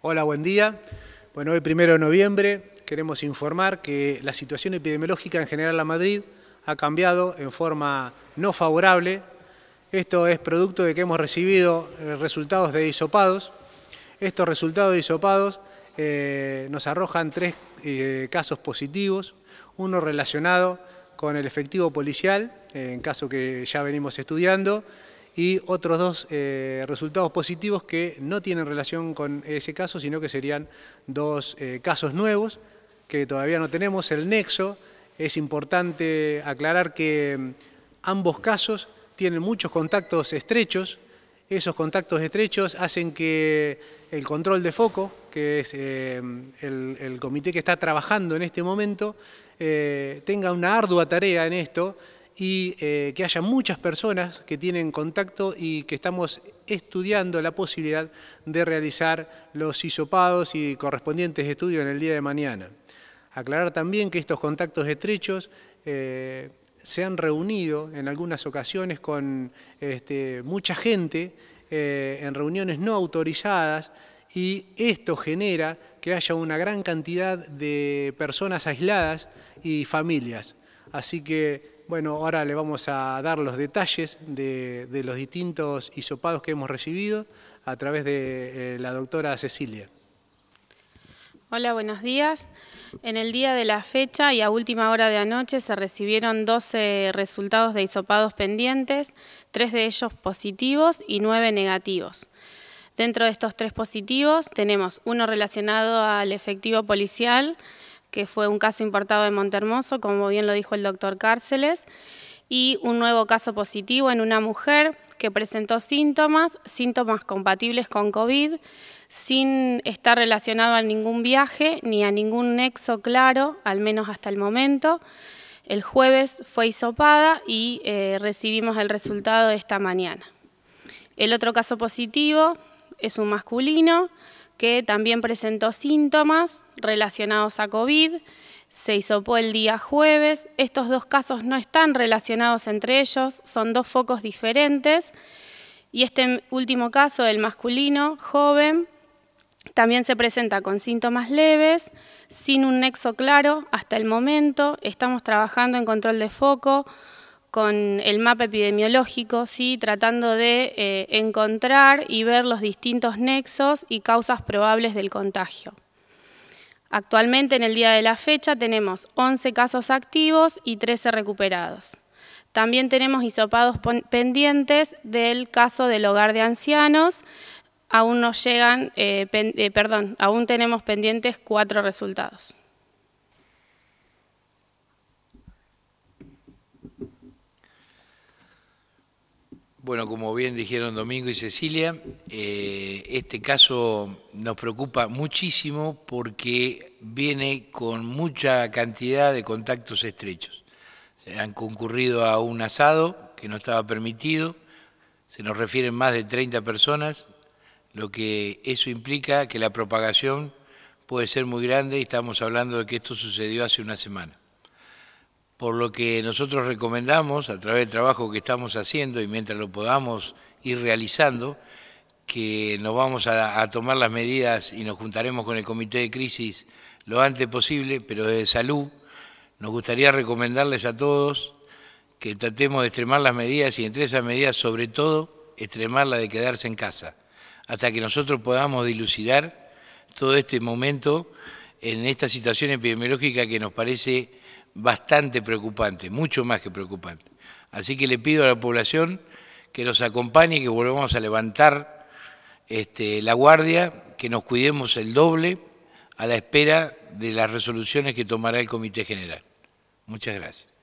Hola, buen día. Bueno, hoy primero de noviembre queremos informar que la situación epidemiológica en general la Madrid ha cambiado en forma no favorable. Esto es producto de que hemos recibido eh, resultados de isopados. Estos resultados de hisopados eh, nos arrojan tres eh, casos positivos, uno relacionado con el efectivo policial, en caso que ya venimos estudiando, y otros dos eh, resultados positivos que no tienen relación con ese caso, sino que serían dos eh, casos nuevos que todavía no tenemos. El nexo, es importante aclarar que mm, ambos casos tienen muchos contactos estrechos, esos contactos estrechos hacen que el control de foco, que es eh, el, el, comité que está trabajando en este momento, tenga una ardua tarea en esto, y eh, que haya muchas personas que tienen contacto y que estamos estudiando la posibilidad de realizar los hisopados y correspondientes estudios en el día de mañana. Aclarar también que estos contactos estrechos eh, se han reunido en algunas ocasiones con este, mucha gente eh, en reuniones no autorizadas y esto genera que haya una gran cantidad de personas aisladas y familias. Así que bueno, ahora le vamos a dar los detalles de, los distintos hisopados que hemos recibido a través de eh, la doctora Cecilia. Hola, buenos días. En el día de la fecha y a última hora de anoche se recibieron 12 resultados de hisopados pendientes, tres de ellos positivos y nueve negativos. Dentro de estos tres positivos tenemos uno relacionado al efectivo policial, que fue un caso importado de Montermoso, como bien lo dijo el doctor Cárceles, y un nuevo caso positivo en una mujer que presentó síntomas, síntomas compatibles con COVID, sin estar relacionado a ningún viaje ni a ningún nexo claro, al menos hasta el momento. El jueves fue hisopada y eh, recibimos el resultado esta mañana. El otro caso positivo es un masculino que también presentó síntomas relacionados a COVID, se hisopó el día jueves. Estos dos casos no están relacionados entre ellos, son dos focos diferentes. Y este último caso, el masculino, joven, también se presenta con síntomas leves, sin un nexo claro hasta el momento. Estamos trabajando en control de foco, con el mapa epidemiológico, ¿sí? tratando de eh, encontrar y ver los distintos nexos y causas probables del contagio. Actualmente, en el día de la fecha, tenemos 11 casos activos y 13 recuperados. También tenemos hisopados pendientes del caso del hogar de ancianos. Aún nos llegan, eh, eh, perdón, aún tenemos pendientes cuatro resultados. Bueno, como bien dijeron Domingo y Cecilia, eh, este caso nos preocupa muchísimo porque viene con mucha cantidad de contactos estrechos. Se han concurrido a un asado que no estaba permitido, se nos refieren más de 30 personas, lo que eso implica que la propagación puede ser muy grande y estamos hablando de que esto sucedió hace una semana por lo que nosotros recomendamos a través del trabajo que estamos haciendo y mientras lo podamos ir realizando, que nos vamos a, tomar las medidas y nos juntaremos con el comité de crisis lo antes posible, pero de salud nos gustaría recomendarles a todos que tratemos de extremar las medidas y entre esas medidas sobre todo extremar la de quedarse en casa, hasta que nosotros podamos dilucidar todo este momento en esta situación epidemiológica que nos parece bastante preocupante, mucho más que preocupante. Así que le pido a la población que nos acompañe, que volvamos a levantar este, la guardia, que nos cuidemos el doble a la espera de las resoluciones que tomará el Comité General. Muchas gracias.